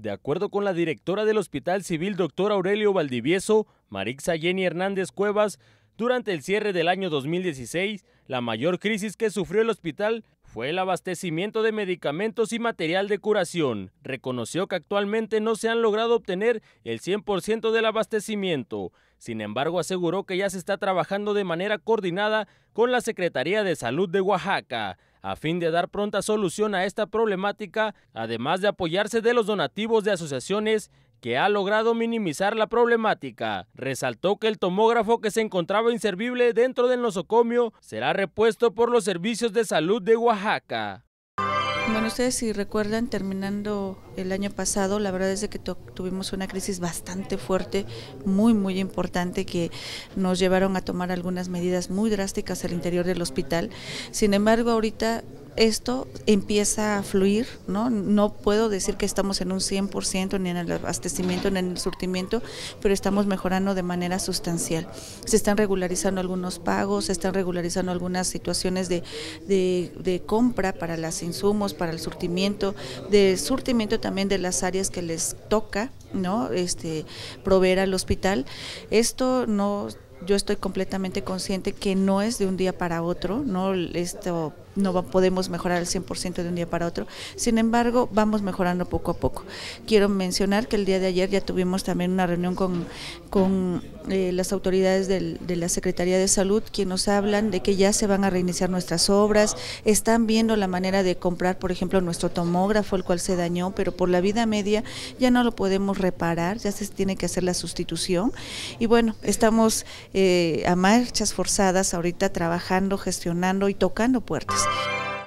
De acuerdo con la directora del Hospital Civil, doctor Aurelio Valdivieso, Marixa Jenny Hernández Cuevas, durante el cierre del año 2016, la mayor crisis que sufrió el hospital fue el abastecimiento de medicamentos y material de curación. Reconoció que actualmente no se han logrado obtener el 100% del abastecimiento. Sin embargo, aseguró que ya se está trabajando de manera coordinada con la Secretaría de Salud de Oaxaca a fin de dar pronta solución a esta problemática, además de apoyarse de los donativos de asociaciones que ha logrado minimizar la problemática. Resaltó que el tomógrafo que se encontraba inservible dentro del nosocomio será repuesto por los servicios de salud de Oaxaca. Bueno, ustedes si recuerdan, terminando el año pasado, la verdad es que tuvimos una crisis bastante fuerte, muy, muy importante, que nos llevaron a tomar algunas medidas muy drásticas al interior del hospital. Sin embargo, ahorita esto empieza a fluir, ¿no? No puedo decir que estamos en un 100% ni en el abastecimiento ni en el surtimiento, pero estamos mejorando de manera sustancial. Se están regularizando algunos pagos, se están regularizando algunas situaciones de, compra para los insumos, para el surtimiento, de surtimiento también de las áreas que les toca, ¿no? Este, proveer al hospital. Esto no yo estoy completamente consciente que no es de un día para otro, no esto no podemos mejorar el 100% de un día para otro. Sin embargo, vamos mejorando poco a poco. Quiero mencionar que el día de ayer ya tuvimos también una reunión con, con eh, las autoridades de la Secretaría de Salud quienes nos hablan de que ya se van a reiniciar nuestras obras, están viendo la manera de comprar, por ejemplo, nuestro tomógrafo, el cual se dañó, pero por la vida media ya no lo podemos reparar, ya se tiene que hacer la sustitución. Y bueno, estamos eh, a marchas forzadas ahorita trabajando, gestionando y tocando puertas.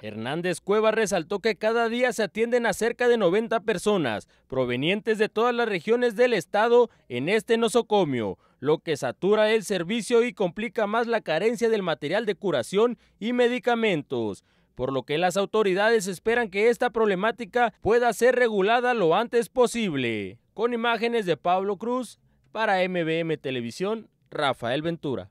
Hernández Cueva resaltó que cada día se atienden a cerca de 90 personas provenientes de todas las regiones del estado en este nosocomio, lo que satura el servicio y complica más la carencia del material de curación y medicamentos por lo que las autoridades esperan que esta problemática pueda ser regulada lo antes posible. Con imágenes de Pablo Cruz, para MBM Televisión, Rafael Ventura.